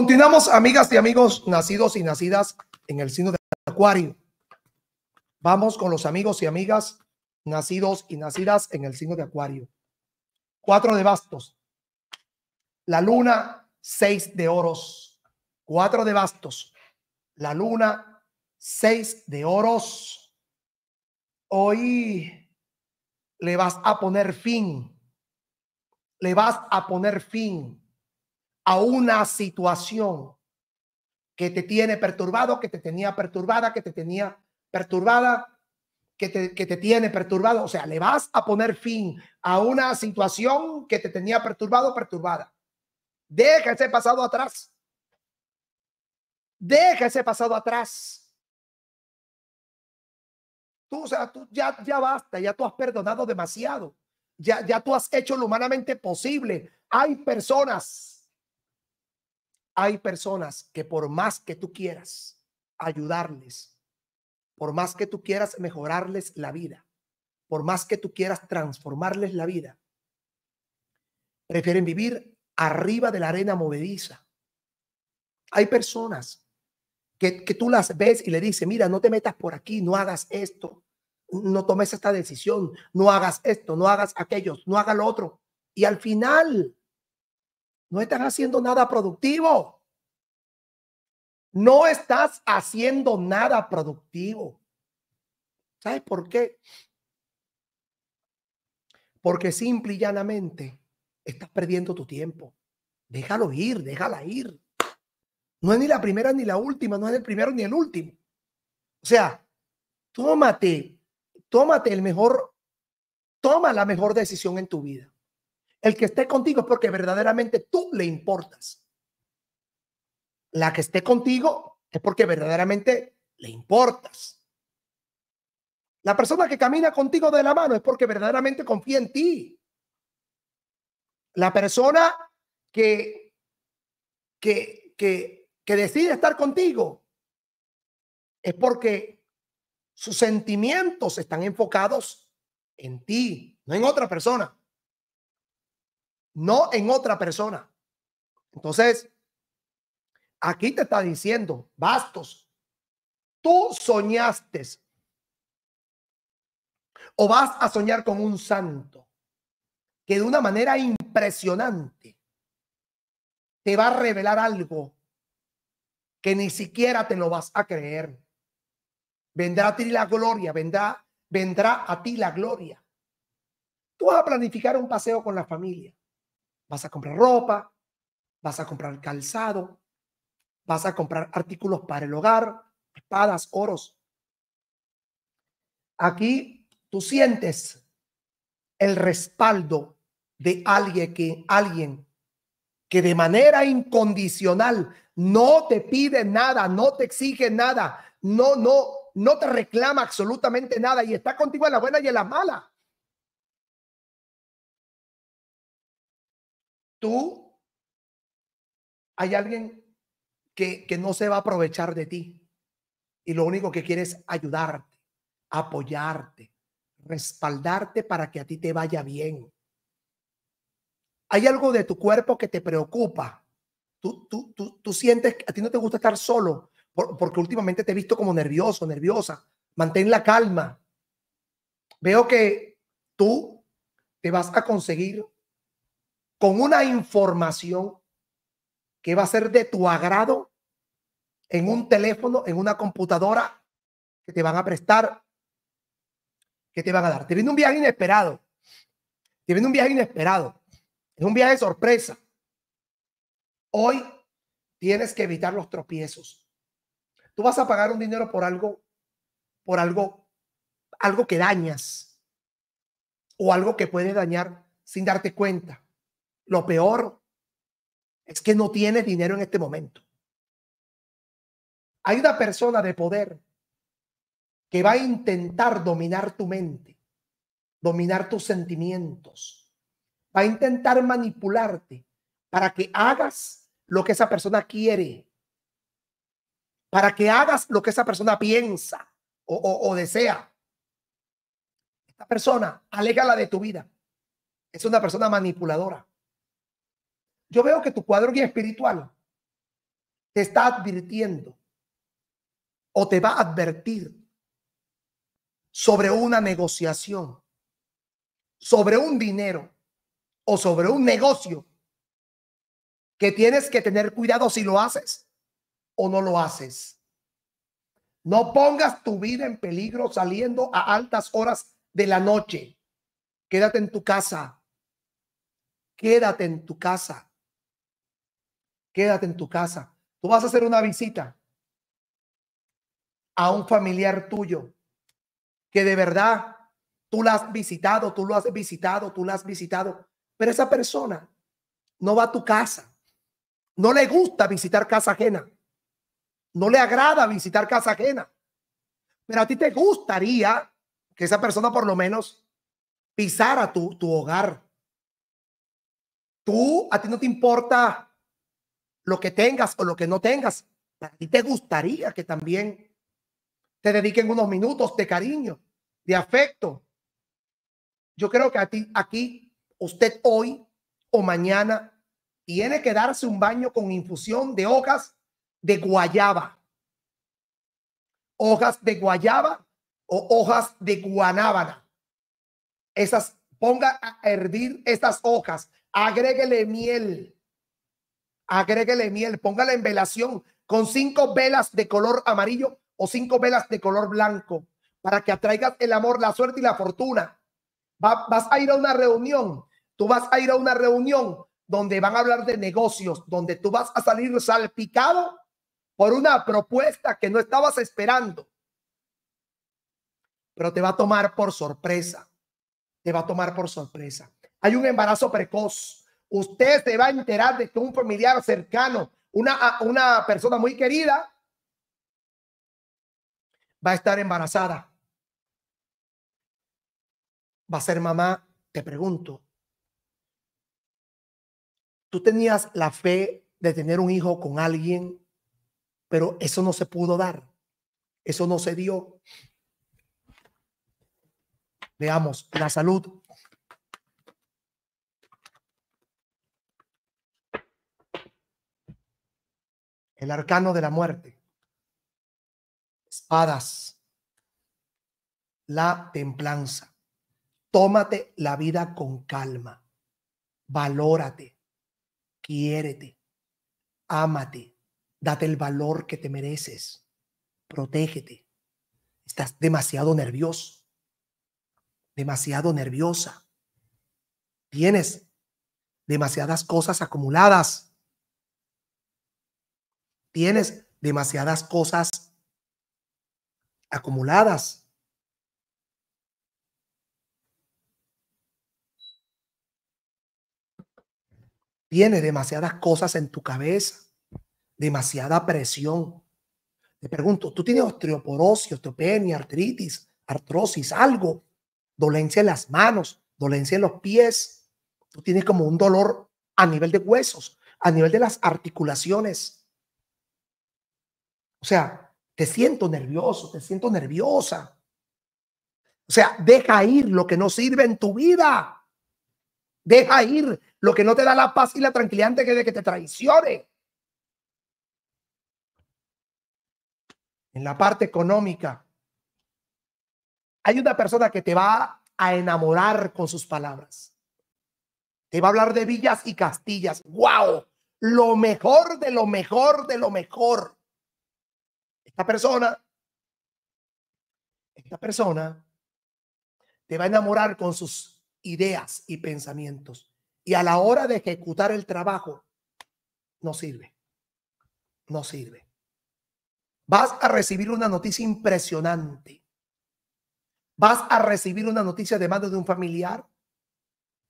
Continuamos, amigas y amigos nacidos y nacidas en el signo de Acuario. Vamos con los amigos y amigas nacidos y nacidas en el signo de Acuario. Cuatro de bastos. La luna, seis de oros. Cuatro de bastos. La luna, seis de oros. Hoy le vas a poner fin. Le vas a poner fin a una situación que te tiene perturbado, que te tenía perturbada, que te tenía perturbada, que te, tiene perturbado. O sea, le vas a poner fin a una situación que te tenía perturbado, perturbada. Deja ese pasado atrás. Deja ese pasado atrás. Tú, o sea, tú ya, ya basta, ya tú has perdonado demasiado. Ya, ya tú has hecho lo humanamente posible. Hay personas hay personas que por más que tú quieras ayudarles, por más que tú quieras mejorarles la vida, por más que tú quieras transformarles la vida, prefieren vivir arriba de la arena movediza. Hay personas que, tú las ves y le dices, mira, no te metas por aquí, no hagas esto, no tomes esta decisión, no hagas esto, no hagas aquello, no haga lo otro. Y al final no estás haciendo nada productivo. No estás haciendo nada productivo. ¿Sabes por qué? Porque simple y llanamente estás perdiendo tu tiempo. Déjalo ir, déjala ir. No es ni la primera ni la última, no es el primero ni el último. O sea, tómate, tómate el mejor, toma la mejor decisión en tu vida. El que esté contigo es porque verdaderamente tú le importas. La que esté contigo es porque verdaderamente le importas. La persona que camina contigo de la mano es porque verdaderamente confía en ti. La persona que, que, que, decide estar contigo es porque sus sentimientos están enfocados en ti, no en otra persona no en otra persona. Entonces, aquí te está diciendo, bastos, tú soñaste o vas a soñar con un santo que de una manera impresionante te va a revelar algo que ni siquiera te lo vas a creer. Vendrá a ti la gloria, vendrá, vendrá a ti la gloria. Tú vas a planificar un paseo con la familia Vas a comprar ropa, vas a comprar calzado, vas a comprar artículos para el hogar, espadas, oros. Aquí tú sientes el respaldo de alguien que alguien que de manera incondicional no te pide nada, no te exige nada, no no no te reclama absolutamente nada y está contigo en la buena y en la mala. tú, hay alguien que, que no se va a aprovechar de ti y lo único que quiere es ayudarte, apoyarte, respaldarte para que a ti te vaya bien. Hay algo de tu cuerpo que te preocupa. Tú, tú, tú, sientes que a ti no te gusta estar solo porque últimamente te he visto como nervioso, nerviosa. Mantén la calma. Veo que tú te vas a conseguir con una información que va a ser de tu agrado en un teléfono, en una computadora que te van a prestar, que te van a dar. Te viene un viaje inesperado. Te viene un viaje inesperado. Es un viaje de sorpresa. Hoy tienes que evitar los tropiezos. Tú vas a pagar un dinero por algo, por algo, algo que dañas o algo que puede dañar sin darte cuenta. Lo peor es que no tienes dinero en este momento. Hay una persona de poder que va a intentar dominar tu mente, dominar tus sentimientos, va a intentar manipularte para que hagas lo que esa persona quiere, para que hagas lo que esa persona piensa o, desea. Esta persona, alégala de tu vida. Es una persona manipuladora. Yo veo que tu cuadro guía espiritual te está advirtiendo o te va a advertir sobre una negociación, sobre un dinero o sobre un negocio que tienes que tener cuidado si lo haces o no lo haces. No pongas tu vida en peligro saliendo a altas horas de la noche. Quédate en tu casa. Quédate en tu casa quédate en tu casa. Tú vas a hacer una visita a un familiar tuyo que de verdad tú la has visitado, tú lo has visitado, tú la has visitado, pero esa persona no va a tu casa. No le gusta visitar casa ajena. No le agrada visitar casa ajena. Pero a ti te gustaría que esa persona por lo menos pisara tu, tu hogar. Tú, a ti no te importa lo que tengas o lo que no tengas, a ti te gustaría que también te dediquen unos minutos de cariño, de afecto. Yo creo que a ti, aquí, usted hoy o mañana tiene que darse un baño con infusión de hojas de guayaba. Hojas de guayaba o hojas de guanábana. Esas, ponga a hervir estas hojas, agréguele miel agréguele miel, póngale en velación con cinco velas de color amarillo o cinco velas de color blanco para que atraigas el amor, la suerte y la fortuna. vas a ir a una reunión, tú vas a ir a una reunión donde van a hablar de negocios, donde tú vas a salir salpicado por una propuesta que no estabas esperando, pero te va a tomar por sorpresa, te va a tomar por sorpresa. Hay un embarazo precoz, usted se va a enterar de que un familiar cercano, una, una persona muy querida, va a estar embarazada. Va a ser mamá, te pregunto. Tú tenías la fe de tener un hijo con alguien, pero eso no se pudo dar. Eso no se dio. Veamos, la salud el arcano de la muerte, espadas, la templanza. Tómate la vida con calma, valórate, quiérete, ámate, date el valor que te mereces, protégete. Estás demasiado nervioso, demasiado nerviosa. Tienes demasiadas cosas acumuladas Tienes demasiadas cosas acumuladas. Tienes demasiadas cosas en tu cabeza, demasiada presión. Te pregunto, ¿tú tienes osteoporosis, osteopenia, artritis, artrosis, algo? Dolencia en las manos, dolencia en los pies. Tú tienes como un dolor a nivel de huesos, a nivel de las articulaciones. O sea, te siento nervioso, te siento nerviosa. O sea, deja ir lo que no sirve en tu vida. Deja ir lo que no te da la paz y la tranquilidad antes de que te traicione. En la parte económica, hay una persona que te va a enamorar con sus palabras. Te va a hablar de villas y castillas. ¡Wow! Lo mejor de lo mejor de lo mejor persona, esta persona te va a enamorar con sus ideas y pensamientos. Y a la hora de ejecutar el trabajo, no sirve. No sirve. Vas a recibir una noticia impresionante. Vas a recibir una noticia de mano de un familiar,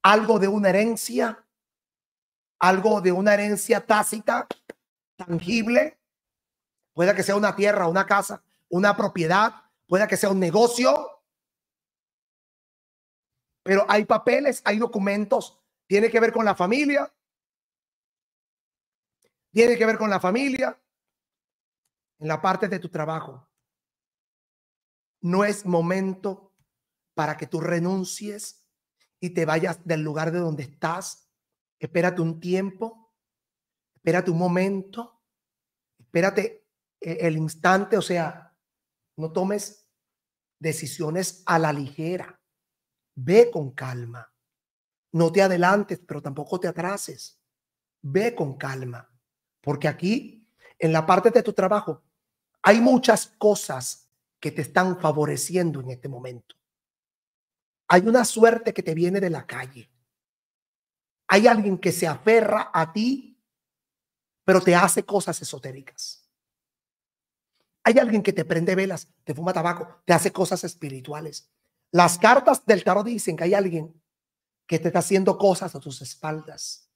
algo de una herencia, algo de una herencia tácita, tangible, pueda que sea una tierra, una casa, una propiedad, pueda que sea un negocio. Pero hay papeles, hay documentos, tiene que ver con la familia, tiene que ver con la familia, en la parte de tu trabajo. No es momento para que tú renuncies y te vayas del lugar de donde estás. Espérate un tiempo, espérate un momento, espérate e-, el instante, o sea, no tomes decisiones a la ligera. Ve con calma. No te adelantes, pero tampoco te atrases. Ve con calma, porque aquí, en la parte de tu trabajo, hay muchas cosas que te están favoreciendo en este momento. Hay una suerte que te viene de la calle. Hay alguien que se aferra a ti, pero te hace cosas esotéricas. Hay alguien que te prende velas, te fuma tabaco, te hace cosas espirituales. Las cartas del tarot dicen que hay alguien que te está haciendo cosas a tus espaldas.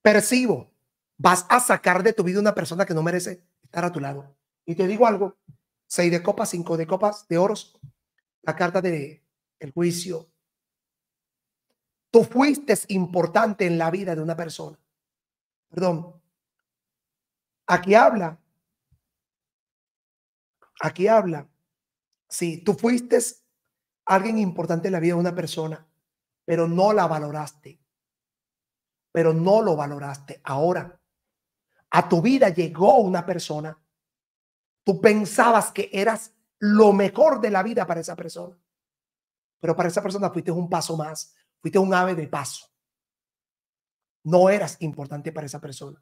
Percibo, vas a sacar de tu vida una persona que no merece estar a tu lado. Y te digo algo, seis de copas, cinco de copas, de oros, la carta de el juicio. Tú fuiste importante en la vida de una persona. Perdón. Aquí habla Aquí habla, si tú fuiste alguien importante en la vida de una persona, pero no la valoraste, pero no lo valoraste. Ahora, a tu vida llegó una persona, tú pensabas que eras lo mejor de la vida para esa persona, pero para esa persona fuiste un paso más, fuiste un ave de paso. No eras importante para esa persona.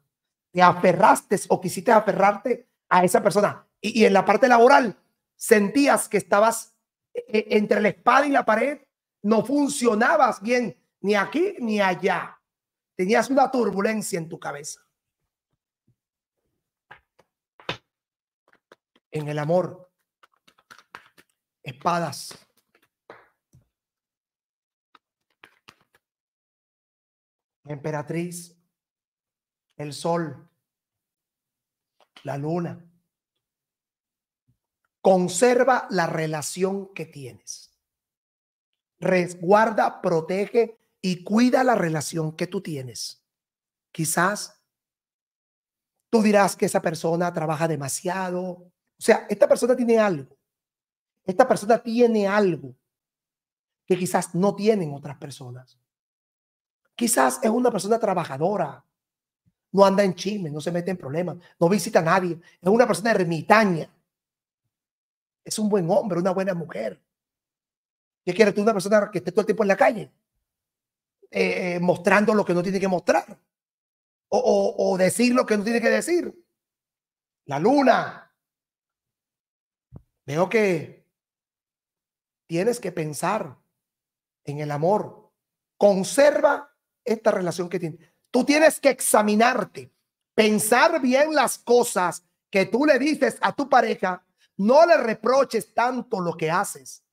Te aferraste o quisiste aferrarte a esa persona y, en la parte laboral sentías que estabas e, e, entre la espada y la pared, no funcionabas bien ni aquí ni allá. Tenías una turbulencia en tu cabeza. En el amor, espadas. Emperatriz, el sol, la luna, Conserva la relación que tienes. Resguarda, protege y cuida la relación que tú tienes. Quizás tú dirás que esa persona trabaja demasiado. O sea, esta persona tiene algo. Esta persona tiene algo que quizás no tienen otras personas. Quizás es una persona trabajadora, no anda en chisme, no se mete en problemas, no visita a nadie, es una persona ermitaña es un buen hombre, una buena mujer. ¿Qué quieres tú, una persona que esté todo el tiempo en la calle? Eh, eh, mostrando lo que no tiene que mostrar. O, o, decir lo que no tiene que decir. La luna. Veo que tienes que pensar en el amor. Conserva esta relación que tienes. Tú tienes que examinarte, pensar bien las cosas que tú le dices a tu pareja no le reproches tanto lo que haces.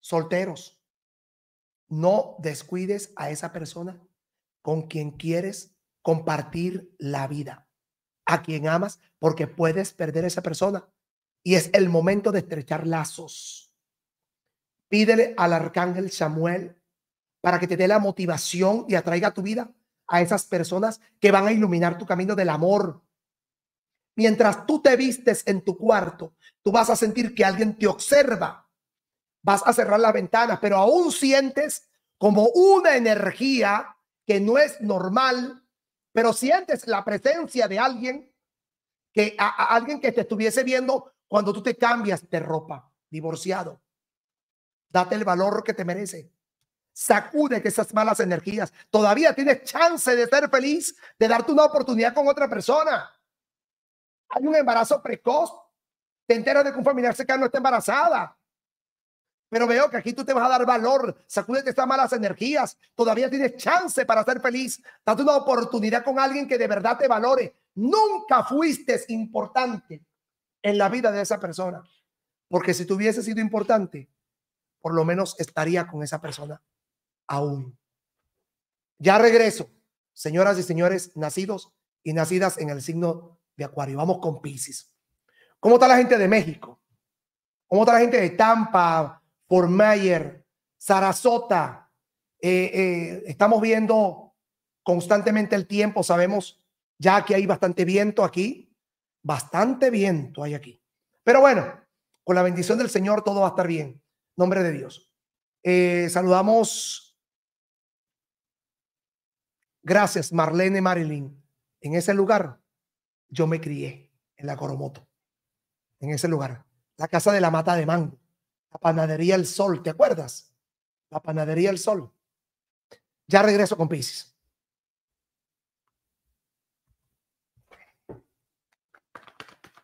Solteros, no descuides a esa persona con quien quieres compartir la vida, a quien amas, porque puedes perder a esa persona. Y es el momento de estrechar lazos. Pídele al arcángel Samuel para que te dé la motivación y atraiga tu vida a esas personas que van a iluminar tu camino del amor. Mientras tú te vistes en tu cuarto, tú vas a sentir que alguien te observa. Vas a cerrar la ventana, pero aún sientes como una energía que no es normal, pero sientes la presencia de alguien que alguien que te estuviese viendo cuando tú te cambias de ropa, divorciado. Date el valor que te merece. Sacúdete esas malas energías. Todavía tienes chance de ser feliz, de darte una oportunidad con otra persona. Hay un embarazo precoz. Te enteras de que un familiar no está embarazada. Pero veo que aquí tú te vas a dar valor. de estas malas energías. Todavía tienes chance para ser feliz. Date una oportunidad con alguien que de verdad te valore. Nunca fuiste importante en la vida de esa persona. Porque si tú sido importante, por lo menos estaría con esa persona aún. Ya regreso, señoras y señores, nacidos y nacidas en el signo de Acuario. Vamos con Pisces. ¿Cómo está la gente de México? ¿Cómo está la gente de Tampa, Fort Mayer, Sarasota? Eh, eh, estamos viendo constantemente el tiempo, sabemos ya que hay bastante viento aquí, bastante viento hay aquí. Pero bueno, con la bendición del Señor todo va a estar bien. Nombre de Dios. Eh, saludamos Gracias, Marlene Marilyn. En ese lugar yo me crié, en la Coromoto. En ese lugar. La casa de la mata de mango. La panadería El Sol, ¿te acuerdas? La panadería El Sol. Ya regreso con Pisces.